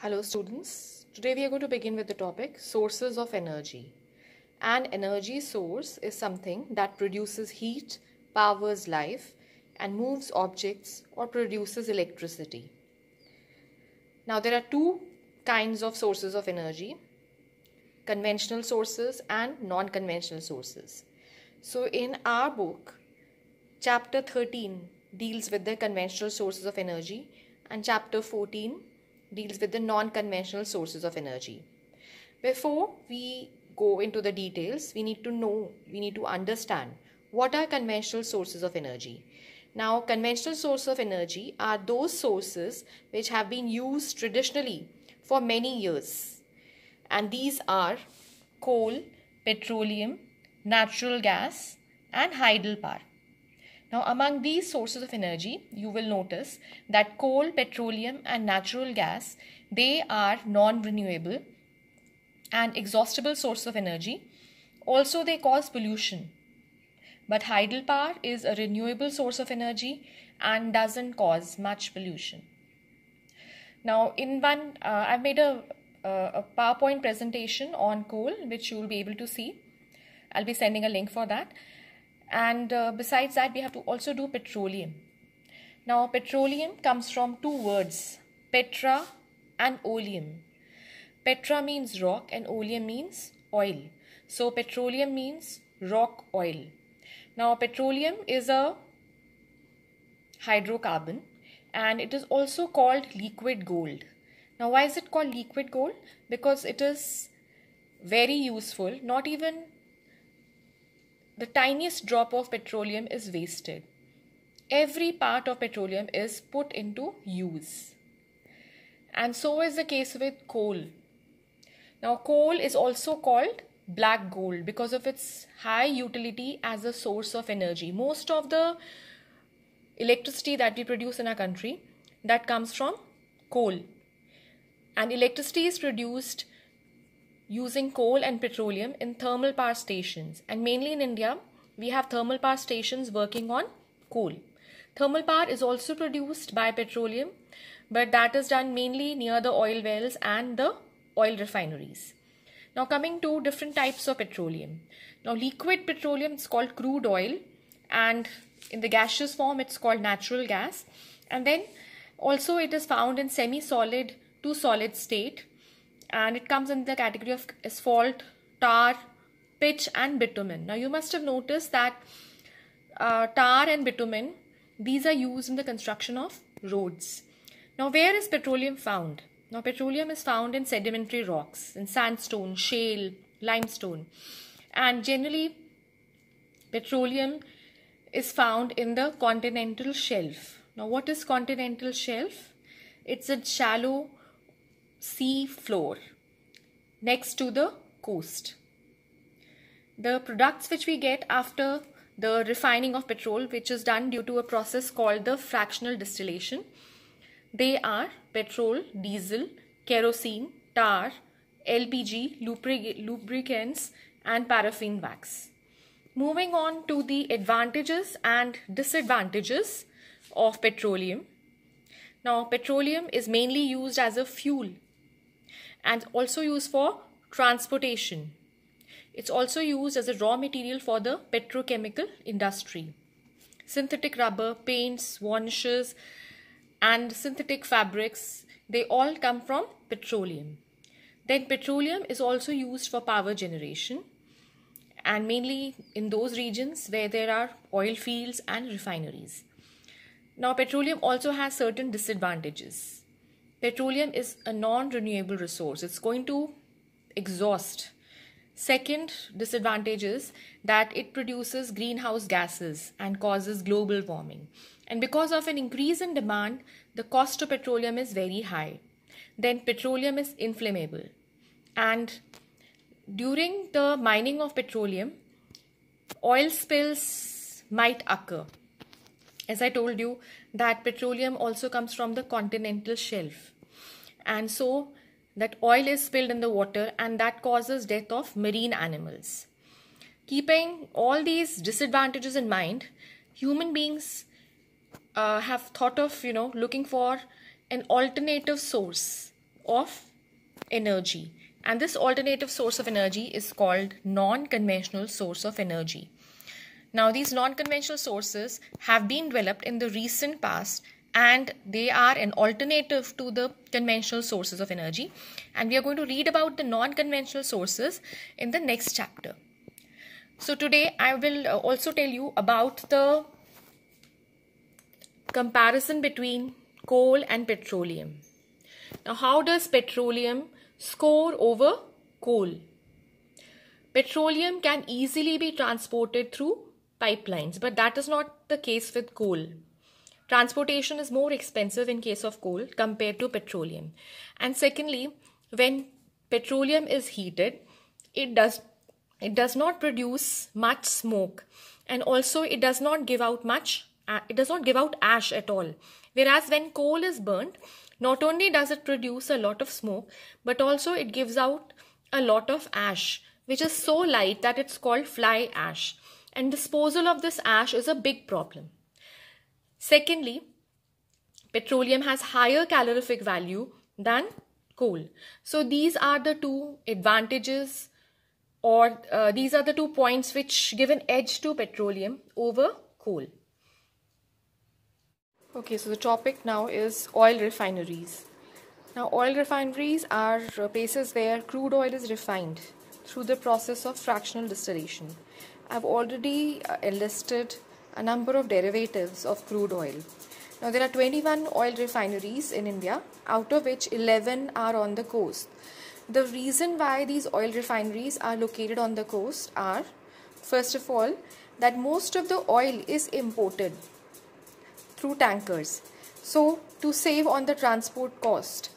Hello students, today we are going to begin with the topic sources of energy. An energy source is something that produces heat, powers life and moves objects or produces electricity. Now there are two kinds of sources of energy, conventional sources and non-conventional sources. So in our book, chapter 13 deals with the conventional sources of energy and chapter 14 deals with the non conventional sources of energy. Before we go into the details, we need to know, we need to understand what are conventional sources of energy. Now, conventional sources of energy are those sources which have been used traditionally for many years, and these are coal, petroleum, natural gas, and hydel power. Now among these sources of energy, you will notice that coal, petroleum and natural gas, they are non-renewable and exhaustible source of energy. Also they cause pollution. But hydropower is a renewable source of energy and doesn't cause much pollution. Now in one, uh, I've made a, a PowerPoint presentation on coal which you will be able to see. I'll be sending a link for that and uh, besides that we have to also do petroleum now petroleum comes from two words petra and oleum petra means rock and oleum means oil so petroleum means rock oil now petroleum is a hydrocarbon and it is also called liquid gold now why is it called liquid gold because it is very useful not even the tiniest drop of petroleum is wasted. Every part of petroleum is put into use. And so is the case with coal. Now, coal is also called black gold because of its high utility as a source of energy. Most of the electricity that we produce in our country that comes from coal and electricity is produced using coal and petroleum in thermal power stations. And mainly in India, we have thermal power stations working on coal. Thermal power is also produced by petroleum, but that is done mainly near the oil wells and the oil refineries. Now, coming to different types of petroleum. Now, liquid petroleum is called crude oil, and in the gaseous form, it's called natural gas. And then also, it is found in semi solid to solid state and it comes in the category of asphalt, tar, pitch and bitumen. Now you must have noticed that uh, tar and bitumen, these are used in the construction of roads. Now where is petroleum found? Now petroleum is found in sedimentary rocks, in sandstone, shale, limestone and generally petroleum is found in the continental shelf. Now what is continental shelf? It's a shallow sea floor next to the coast. The products which we get after the refining of petrol, which is done due to a process called the fractional distillation, they are petrol, diesel, kerosene, tar, LPG, lubricants, and paraffin wax. Moving on to the advantages and disadvantages of petroleum. Now, petroleum is mainly used as a fuel and also used for transportation. It's also used as a raw material for the petrochemical industry. Synthetic rubber, paints, varnishes and synthetic fabrics, they all come from petroleum. Then petroleum is also used for power generation and mainly in those regions where there are oil fields and refineries. Now petroleum also has certain disadvantages petroleum is a non renewable resource, it's going to exhaust. Second disadvantage is that it produces greenhouse gases and causes global warming. And because of an increase in demand, the cost of petroleum is very high. Then petroleum is inflammable. And during the mining of petroleum, oil spills might occur as I told you, that petroleum also comes from the continental shelf. And so that oil is spilled in the water and that causes death of marine animals. Keeping all these disadvantages in mind, human beings uh, have thought of, you know, looking for an alternative source of energy. And this alternative source of energy is called non-conventional source of energy. Now, these non conventional sources have been developed in the recent past and they are an alternative to the conventional sources of energy. And we are going to read about the non conventional sources in the next chapter. So, today I will uh, also tell you about the comparison between coal and petroleum. Now, how does petroleum score over coal? Petroleum can easily be transported through pipelines, but that is not the case with coal. Transportation is more expensive in case of coal compared to petroleum. And secondly, when petroleum is heated, it does it does not produce much smoke and also it does not give out much uh, it does not give out ash at all. Whereas when coal is burnt, not only does it produce a lot of smoke, but also it gives out a lot of ash, which is so light that it's called fly ash and disposal of this ash is a big problem. Secondly, petroleum has higher calorific value than coal. So these are the two advantages or uh, these are the two points which give an edge to petroleum over coal. Okay, so the topic now is oil refineries. Now oil refineries are uh, places where crude oil is refined through the process of fractional distillation. I've already uh, enlisted a number of derivatives of crude oil. Now, there are 21 oil refineries in India, out of which 11 are on the coast. The reason why these oil refineries are located on the coast are first of all, that most of the oil is imported through tankers. So, to save on the transport cost,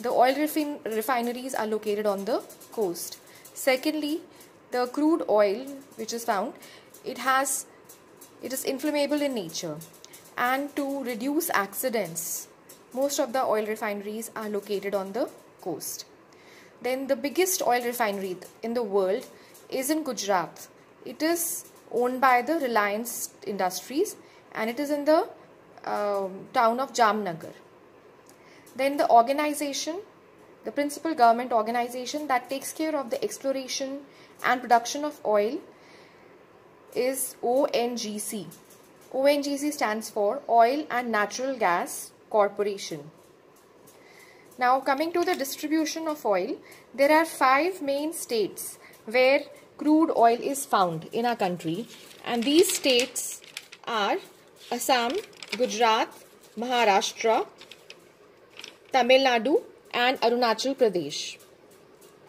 the oil refin- refineries are located on the coast. Secondly, the crude oil which is found it has it is inflammable in nature and to reduce accidents most of the oil refineries are located on the coast then the biggest oil refinery in the world is in Gujarat it is owned by the Reliance Industries and it is in the uh, town of Jamnagar then the organization the principal government organization that takes care of the exploration and production of oil is ONGC. ONGC stands for Oil and Natural Gas Corporation. Now coming to the distribution of oil, there are five main states where crude oil is found in our country and these states are Assam, Gujarat, Maharashtra, Tamil Nadu and Arunachal Pradesh.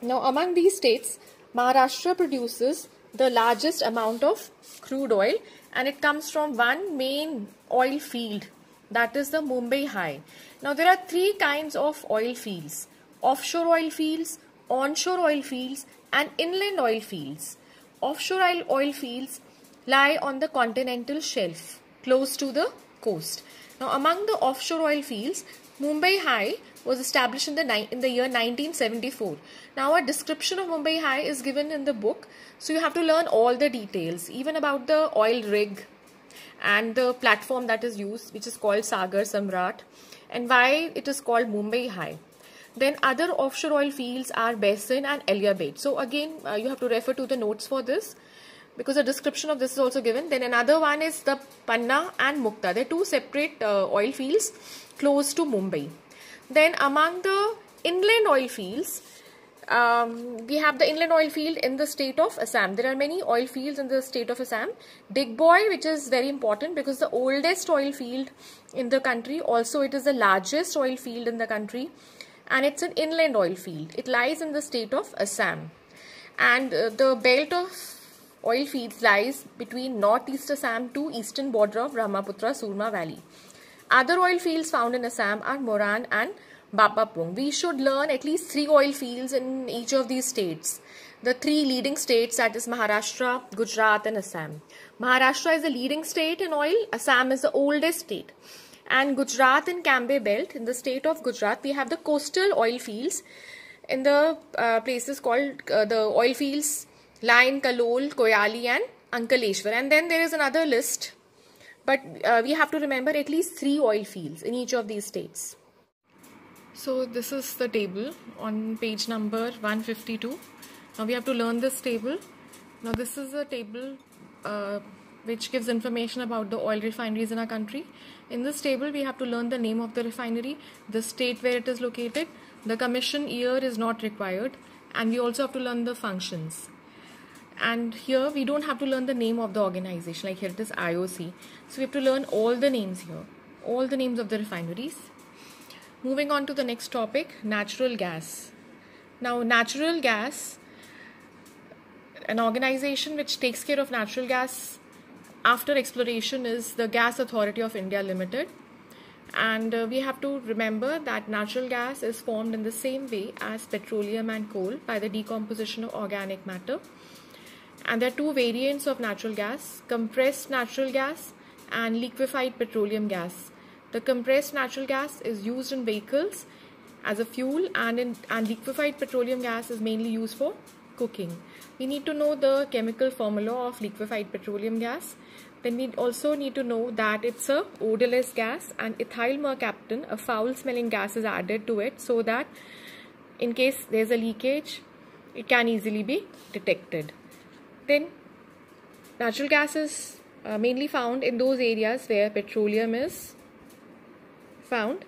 Now, among these states, Maharashtra produces the largest amount of crude oil and it comes from one main oil field that is the Mumbai High. Now, there are three kinds of oil fields offshore oil fields, onshore oil fields, and inland oil fields. Offshore oil fields lie on the continental shelf close to the coast. Now, among the offshore oil fields, Mumbai High was established in the, ni- in the year 1974. Now, a description of Mumbai High is given in the book, so you have to learn all the details, even about the oil rig and the platform that is used, which is called Sagar Samrat, and why it is called Mumbai High. Then, other offshore oil fields are Basin and Elia Bay. So, again, uh, you have to refer to the notes for this because a description of this is also given. Then another one is the Panna and Mukta. They're two separate uh, oil fields close to Mumbai. Then among the inland oil fields, um, we have the inland oil field in the state of Assam. There are many oil fields in the state of Assam. Digboi, which is very important because the oldest oil field in the country. Also, it is the largest oil field in the country. And it's an inland oil field. It lies in the state of Assam. And uh, the belt of oil fields lies between northeast Assam to eastern border of Brahmaputra Surma Valley. Other oil fields found in Assam are Moran and Bapapung. We should learn at least three oil fields in each of these states. The three leading states that is Maharashtra, Gujarat and Assam. Maharashtra is the leading state in oil. Assam is the oldest state. And Gujarat and Cambay belt, in the state of Gujarat, we have the coastal oil fields in the uh, places called uh, the oil fields Lion, Kalol, Koyali, and Ankaleshwar. And then there is another list, but uh, we have to remember at least three oil fields in each of these states. So, this is the table on page number 152. Now, we have to learn this table. Now, this is a table. Uh, which gives information about the oil refineries in our country. In this table, we have to learn the name of the refinery, the state where it is located, the commission year is not required, and we also have to learn the functions and here we don't have to learn the name of the organization like here it is IOC so we have to learn all the names here all the names of the refineries moving on to the next topic natural gas now natural gas an organization which takes care of natural gas after exploration is the Gas Authority of India Limited and uh, we have to remember that natural gas is formed in the same way as petroleum and coal by the decomposition of organic matter and there are two variants of natural gas compressed natural gas and liquefied petroleum gas the compressed natural gas is used in vehicles as a fuel and in and liquefied petroleum gas is mainly used for cooking we need to know the chemical formula of liquefied petroleum gas then we also need to know that it's a odorless gas and ethyl mercaptan a foul smelling gas is added to it so that in case there's a leakage it can easily be detected then, natural gas is uh, mainly found in those areas where petroleum is found,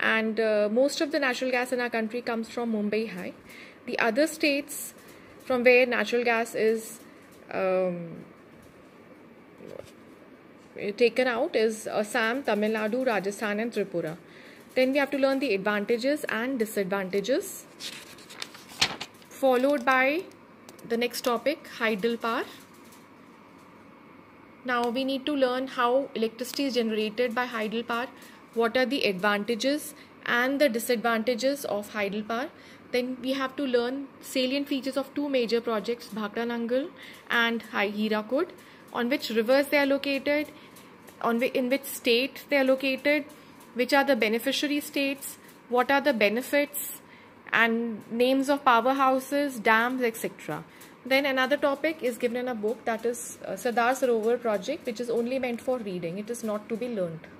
and uh, most of the natural gas in our country comes from Mumbai High. The other states from where natural gas is um, taken out is Assam, Tamil Nadu, Rajasthan, and Tripura. Then we have to learn the advantages and disadvantages, followed by the next topic hydel power. Now we need to learn how electricity is generated by hydel power, what are the advantages and the disadvantages of hydel power. Then we have to learn salient features of two major projects Bhakra Nangal and Hirakud, on which rivers they are located, on in which state they are located, which are the beneficiary states, what are the benefits, and names of powerhouses, dams, etc. Then another topic is given in a book that is uh, Sardar Sarovar project which is only meant for reading. It is not to be learned.